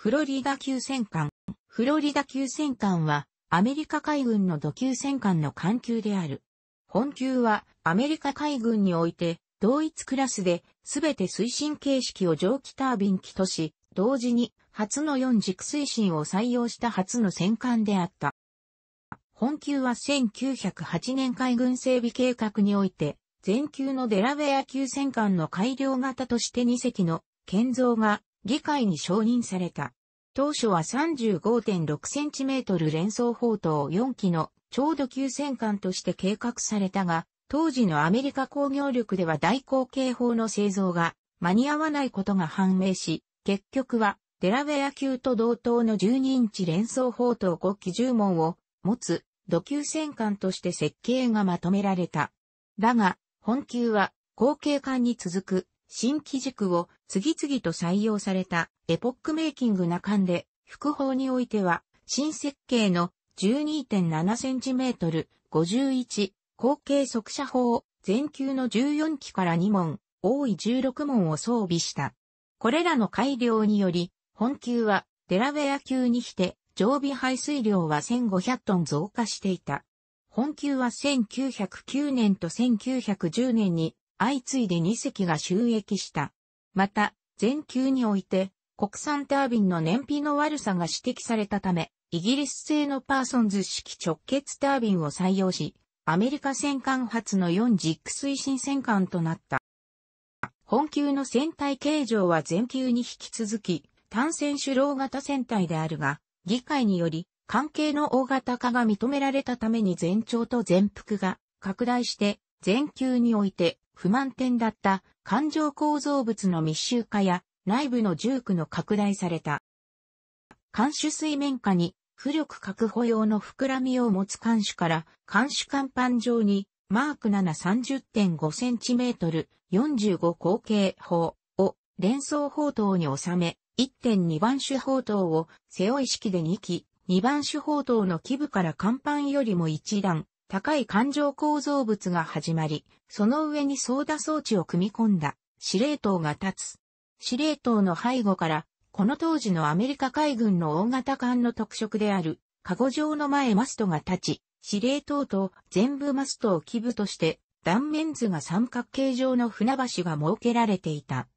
フロリダ級戦艦。フロリダ級戦艦は、アメリカ海軍の土級戦艦の艦級である。本級は、アメリカ海軍において、同一クラスで、すべて推進形式を蒸気タービン機とし、同時に、初の四軸推進を採用した初の戦艦であった。本級は1908年海軍整備計画において、全級のデラウェア級戦艦の改良型として2隻の建造が議会に承認された。当初は3 5 6トル連想砲塔4機のちょうど急戦艦として計画されたが、当時のアメリカ工業力では大口径砲の製造が間に合わないことが判明し、結局はデラウェア級と同等の12インチ連想砲塔5機10門を持つ土級戦艦として設計がまとめられた。だが、本級は後継艦に続く新機軸を次々と採用されたエポックメイキングな間で、複法においては、新設計の 12.7cm、51、後継速射砲全球の14機から2門、多い16門を装備した。これらの改良により、本級はデラウェア級にして、常備排水量は1500トン増加していた。本級は1909年と1910年に相次いで2隻が収益した。また、全球において、国産タービンの燃費の悪さが指摘されたため、イギリス製のパーソンズ式直結タービンを採用し、アメリカ戦艦発の4軸推進戦艦となった。本級の船体形状は全級に引き続き、単線主浪型船体であるが、議会により、関係の大型化が認められたために全長と全幅が拡大して、全級において不満点だった環状構造物の密集化や内部の重区の拡大された。監守水面下に浮力確保用の膨らみを持つ監守から監守甲板上にマーク7 30.5センチメートル45口径砲を連装砲塔に収め1.2番手砲塔を背負い式で2機、2番手砲塔の基部から甲板よりも1段高い環状構造物が始まり、その上に操舵装置を組み込んだ司令塔が立つ。司令塔の背後から、この当時のアメリカ海軍の大型艦の特色である、カゴ状の前マストが立ち、司令塔と全部マストを基部として、断面図が三角形状の船橋が設けられていた。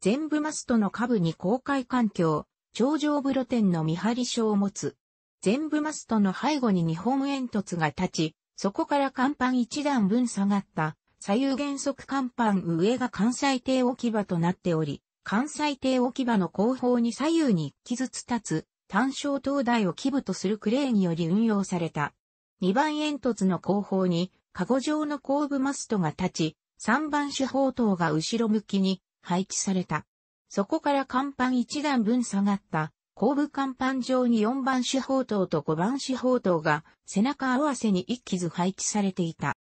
全部マストの下部に公開環境、頂上風呂点の見張り所を持つ。全部マストの背後に日本煙突が立ち、そこから甲板一段分下がった、左右原則甲板上が関西艇置き場となっており、関西艇置き場の後方に左右に1機ずつ立つ、単焦灯台を基部とするクレーにより運用された。2番煙突の後方に、カゴ状の後部マストが立ち、3番手砲塔が後ろ向きに配置された。そこから甲板一段分下がった後部甲板上に4番手砲塔と5番手砲塔が背中合わせに1機ず配置されていた。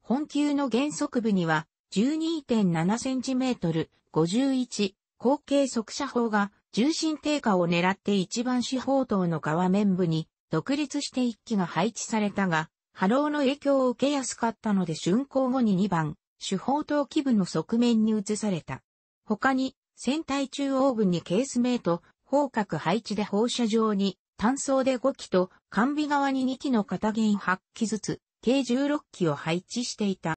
本級の原則部には 12.7cm、51、後継速射砲が重心低下を狙って1番手砲塔の側面部に独立して1機が配置されたが、波浪の影響を受けやすかったので竣工後に2番、手法塔基部の側面に移された。他に、船体中央部にケースメイト、方角配置で放射状に、単装で5機と、完備側に2機の片弦8機ずつ、計16機を配置していた。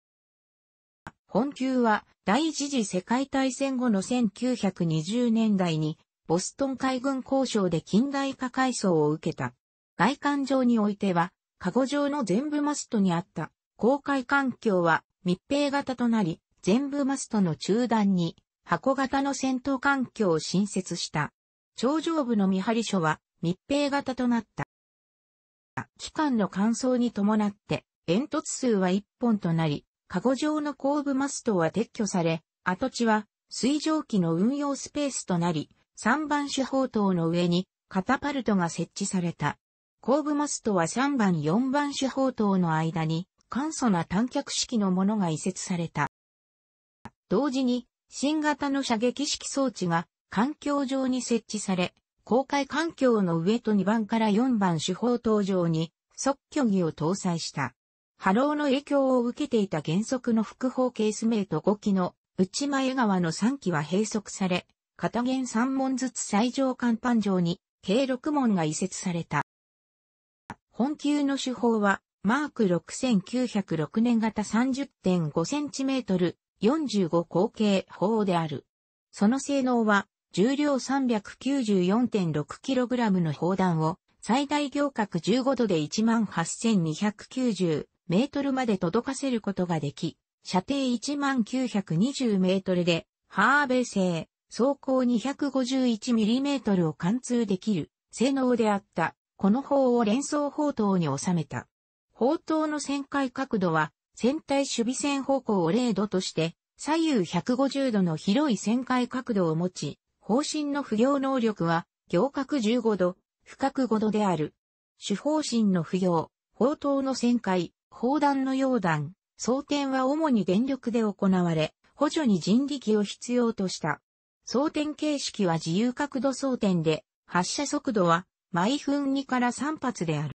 本級は第一次世界大戦後の1920年代にボストン海軍交渉で近代化改装を受けた。外観上においては、カゴ状の全部マストにあった公開環境は密閉型となり、全部マストの中段に箱型の戦闘環境を新設した。頂上部の見張り所は密閉型となった。期間の乾燥に伴って煙突数は1本となり、カゴ状の後部マストは撤去され、跡地は水蒸気の運用スペースとなり、3番手砲塔の上にカタパルトが設置された。後部マストは3番4番手砲塔の間に簡素な短脚式のものが移設された。同時に新型の射撃式装置が環境上に設置され、公開環境の上と2番から4番手法登場に即虚偽を搭載した。波浪の影響を受けていた原則の複方ケース名と5機の内前川の3機は閉塞され、片弦3門ずつ最上甲板上に計6門が移設された。本級の手法は、マーク6906年型 30.5cm45 口径砲である。その性能は、重量 394.6kg の砲弾を最大行角15度で18,290メートルまで届かせることができ、射程1920メートルで、ハーベ製、走行 251mm を貫通できる性能であった、この砲を連装砲塔に収めた。砲塔の旋回角度は、船体守備線方向を0度として、左右150度の広い旋回角度を持ち、方針の不要能力は、行角15度、不覚5度である。主方針の不要、砲塔の旋回、砲弾の溶弾、装填は主に電力で行われ、補助に人力を必要とした。装填形式は自由角度装填で、発射速度は毎分2から3発である。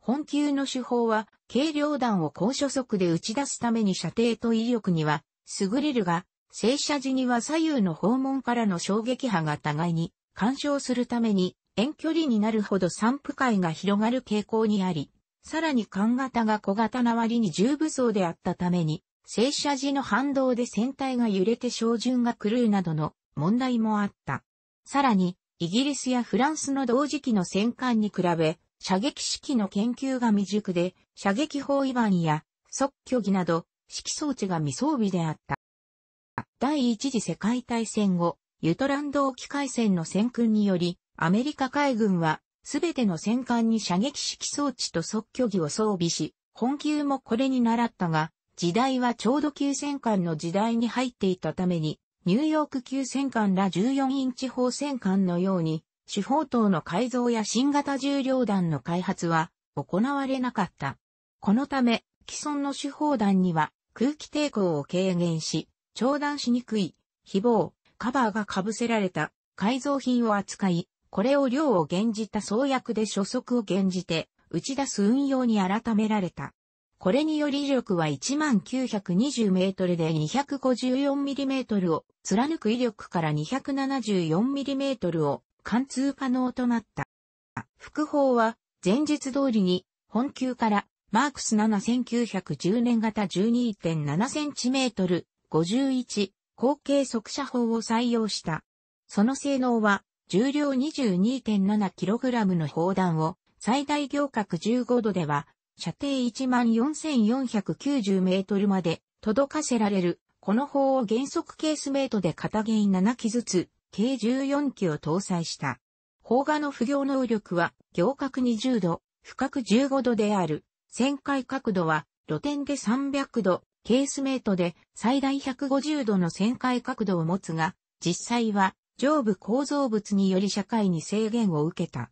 本級の手法は、軽量弾を高所速で打ち出すために射程と威力には、優れるが、正射時には左右の訪問からの衝撃波が互いに干渉するために遠距離になるほど散布界が広がる傾向にあり、さらに艦型が小型な割に重武装であったために、正射時の反動で船体が揺れて照準が狂うなどの問題もあった。さらに、イギリスやフランスの同時期の戦艦に比べ、射撃式の研究が未熟で、射撃砲違反や、即虚偽など、式装置が未装備であった。第一次世界大戦後、ユトランド沖海戦の戦訓により、アメリカ海軍は、すべての戦艦に射撃式装置と即挙技を装備し、本級もこれに倣ったが、時代はちょうど急戦艦の時代に入っていたために、ニューヨーク急戦艦ら14インチ砲戦艦のように、主砲塔の改造や新型重量弾の開発は行われなかった。このため、既存の主砲弾には空気抵抗を軽減し、長断しにくい、非謗カバーが被せられた改造品を扱い、これを量を減じた創薬で初速を減じて、打ち出す運用に改められた。これにより威力は1920メートルで254ミリメートルを貫く威力から274ミリメートルを貫通可能となった。副砲は前日通りに本級からマークス7 1910年型12.7センチメートル51、後継速射砲を採用した。その性能は、重量 22.7kg の砲弾を、最大行角15度では、射程14,490メートルまで届かせられる。この砲を原則ケースメイトで片弦7機ずつ、計14機を搭載した。砲画の不行能力は、行角20度、深く15度である。旋回角度は、露天で300度、ケースメイトで最大150度の旋回角度を持つが、実際は上部構造物により社会に制限を受けた。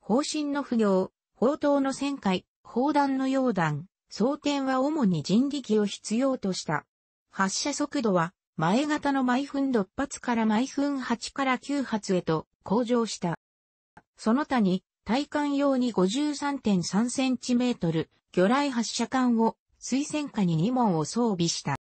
方針の不良、砲塔の旋回、砲弾の溶弾、装填は主に人力を必要とした。発射速度は前型の毎分6発から毎分8から9発へと向上した。その他に、対艦用に 53.3cm 魚雷発射管を水戦下に2門を装備した。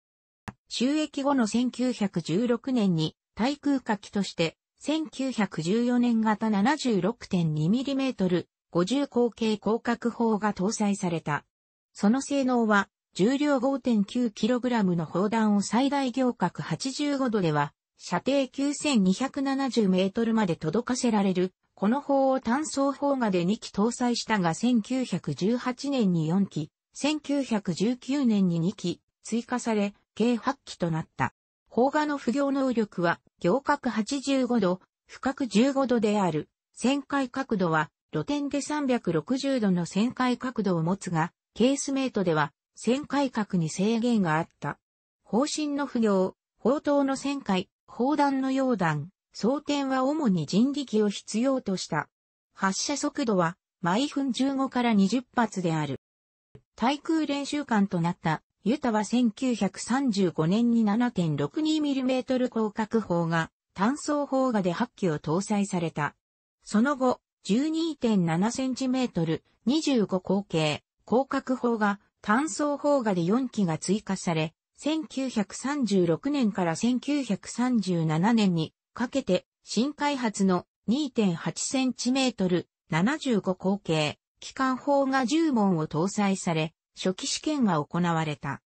収益後の1916年に対空火器として1914年型 76.2mm 50口径広角砲が搭載された。その性能は重量 5.9kg の砲弾を最大行角85度では射程9270メートルまで届かせられる。この砲を単装砲画で2機搭載したが1918年に4機、1919年に2機追加され、計8機となった。砲画の不行能力は、行角85度、深角15度である。旋回角度は、露天で360度の旋回角度を持つが、ケースメイトでは、旋回角に制限があった。方針の不行、砲塔の旋回、砲弾の溶弾、装填は主に人力を必要とした。発射速度は、毎分15から20発である。対空練習艦となったユタは1935年に 7.62mm 広角砲が単装砲画で8機を搭載された。その後、12.7cm、25口径、広角砲が単装砲画で4機が追加され、1936年から1937年にかけて新開発の 2.8cm、75口径、機関砲が10門を搭載され、初期試験が行われた。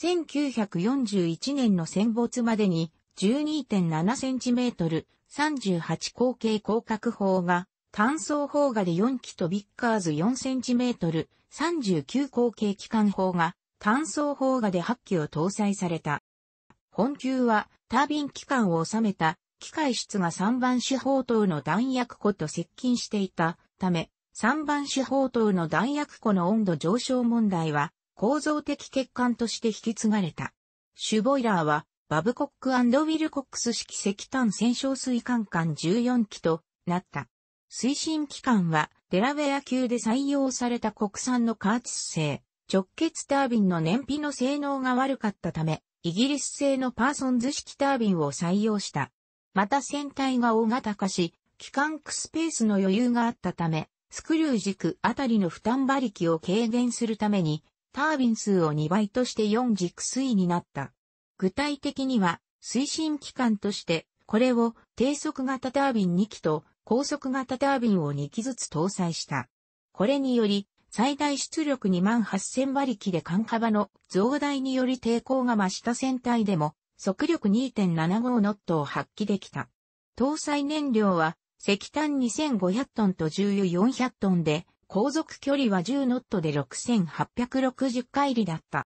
1941年の戦没までに 12.7cm、38口径広角砲が、単装砲がで4機とビッカーズ 4cm、39口径機関砲が、単装砲がで8機を搭載された。本級は、タービン機関を収めた、機械室が3番手砲等の弾薬庫と接近していたため、3番手法等の弾薬庫の温度上昇問題は構造的欠陥として引き継がれた。シュボイラーはバブコックウィルコックス式石炭戦勝水管管14機となった。推進機関はデラウェア級で採用された国産のカーチス製直結タービンの燃費の性能が悪かったため、イギリス製のパーソンズ式タービンを採用した。また船体が大型化し、機関区スペースの余裕があったため、スクリュー軸あたりの負担馬力を軽減するために、タービン数を2倍として4軸推移になった。具体的には、推進機関として、これを低速型タービン2機と高速型タービンを2機ずつ搭載した。これにより、最大出力28000馬力で間幅の増大により抵抗が増した船体でも、速力2.75ノットを発揮できた。搭載燃料は石炭2500トンと重油400トンで、航続距離は10ノットで6860海里だった。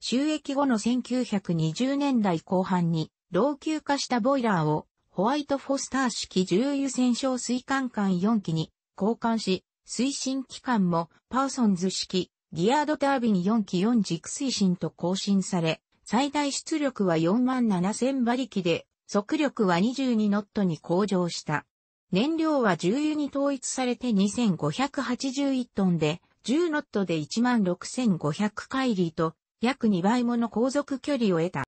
収益後の1920年代後半に老朽化したボイラーをホワイトフォスター式重油戦勝水管管4機に交換し、推進機関もパーソンズ式ギアードタービン4機4軸推進と更新され、最大出力は4万7000馬力で、速力は22ノットに向上した。燃料は重油に統一されて2581トンで、10ノットで16500リーと、約2倍もの航続距離を得た。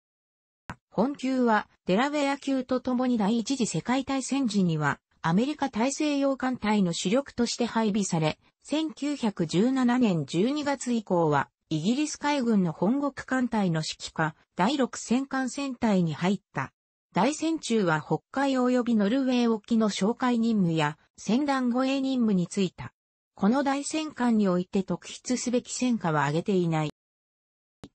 本級は、デラウェア級とともに第一次世界大戦時には、アメリカ大西洋艦隊の主力として配備され、1917年12月以降は、イギリス海軍の本国艦隊の指揮下、第6戦艦戦隊に入った。大戦中は北海及びノルウェー沖の紹介任務や戦団護衛任務についた。この大戦艦において特筆すべき戦果は挙げていない。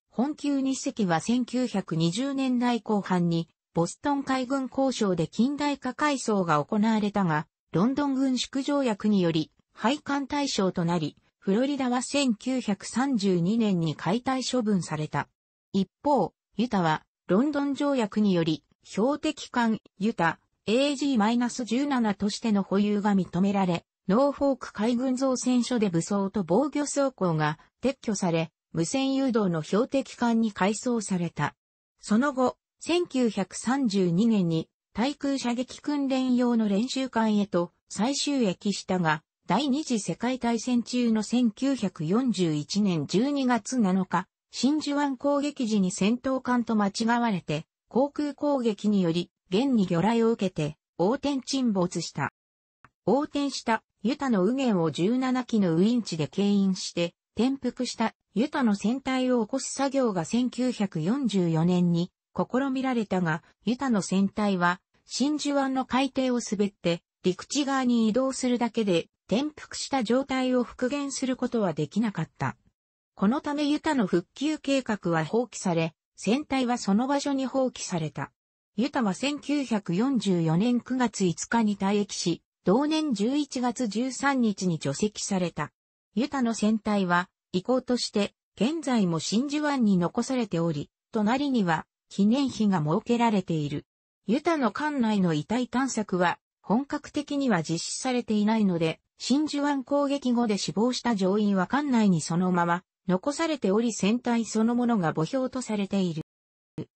本級日隻は1920年代後半にボストン海軍交渉で近代化改装が行われたが、ロンドン軍縮条約により廃艦対象となり、フロリダは1932年に解体処分された。一方、ユタはロンドン条約により標的艦ユタ AG-17 としての保有が認められ、ノーフォーク海軍造船所で武装と防御装甲が撤去され、無線誘導の標的艦に改装された。その後、1932年に対空射撃訓練用の練習艦へと再収益したが、第二次世界大戦中の1941年12月7日、真珠湾攻撃時に戦闘艦と間違われて、航空攻撃により、現に魚雷を受けて、横転沈没した。横転したユタの右舷を17機のウインチで牽引して、転覆したユタの船体を起こす作業が1944年に試みられたが、ユタの船体は真珠湾の海底を滑って陸地側に移動するだけで転覆した状態を復元することはできなかった。このためユタの復旧計画は放棄され、船体はその場所に放棄された。ユタは1944年9月5日に退役し、同年11月13日に除籍された。ユタの船体は、遺構として、現在も真珠湾に残されており、隣には、記念碑が設けられている。ユタの艦内の遺体探索は、本格的には実施されていないので、真珠湾攻撃後で死亡した乗員は艦内にそのまま残されており船体そのものが墓標とされている。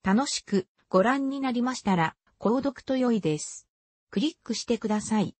楽しくご覧になりましたら、購読と良いです。クリックしてください。